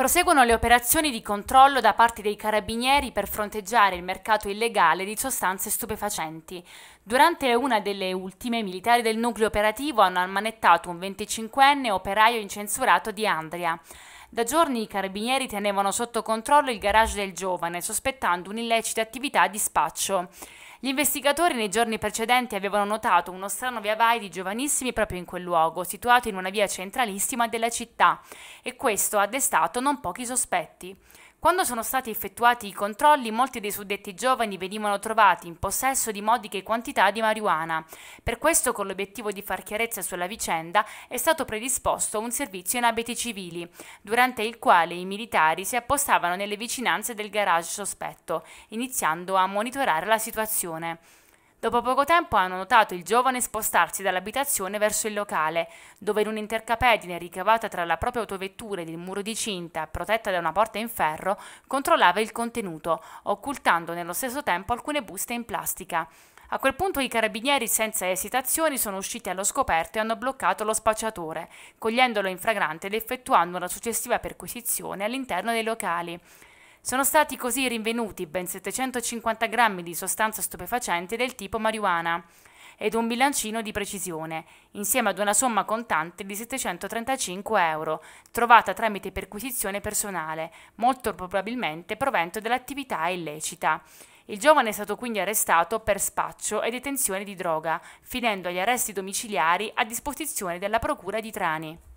Proseguono le operazioni di controllo da parte dei carabinieri per fronteggiare il mercato illegale di sostanze stupefacenti. Durante una delle ultime, i militari del nucleo operativo hanno ammanettato un 25enne operaio incensurato di Andria. Da giorni i carabinieri tenevano sotto controllo il garage del giovane, sospettando un'illecita attività di spaccio. Gli investigatori nei giorni precedenti avevano notato uno strano via vai di giovanissimi proprio in quel luogo, situato in una via centralissima della città, e questo ha destato non pochi sospetti. Quando sono stati effettuati i controlli, molti dei suddetti giovani venivano trovati in possesso di modiche quantità di marijuana. Per questo, con l'obiettivo di far chiarezza sulla vicenda, è stato predisposto un servizio in abiti civili, durante il quale i militari si appostavano nelle vicinanze del garage sospetto, iniziando a monitorare la situazione. Dopo poco tempo hanno notato il giovane spostarsi dall'abitazione verso il locale, dove in un'intercapedine ricavata tra la propria autovettura ed il muro di cinta, protetta da una porta in ferro, controllava il contenuto, occultando nello stesso tempo alcune buste in plastica. A quel punto i carabinieri senza esitazioni sono usciti allo scoperto e hanno bloccato lo spacciatore, cogliendolo in fragrante ed effettuando una successiva perquisizione all'interno dei locali. Sono stati così rinvenuti ben 750 grammi di sostanza stupefacente del tipo marijuana ed un bilancino di precisione, insieme ad una somma contante di 735 euro, trovata tramite perquisizione personale, molto probabilmente provento dell'attività illecita. Il giovane è stato quindi arrestato per spaccio e detenzione di droga, finendo agli arresti domiciliari a disposizione della Procura di Trani.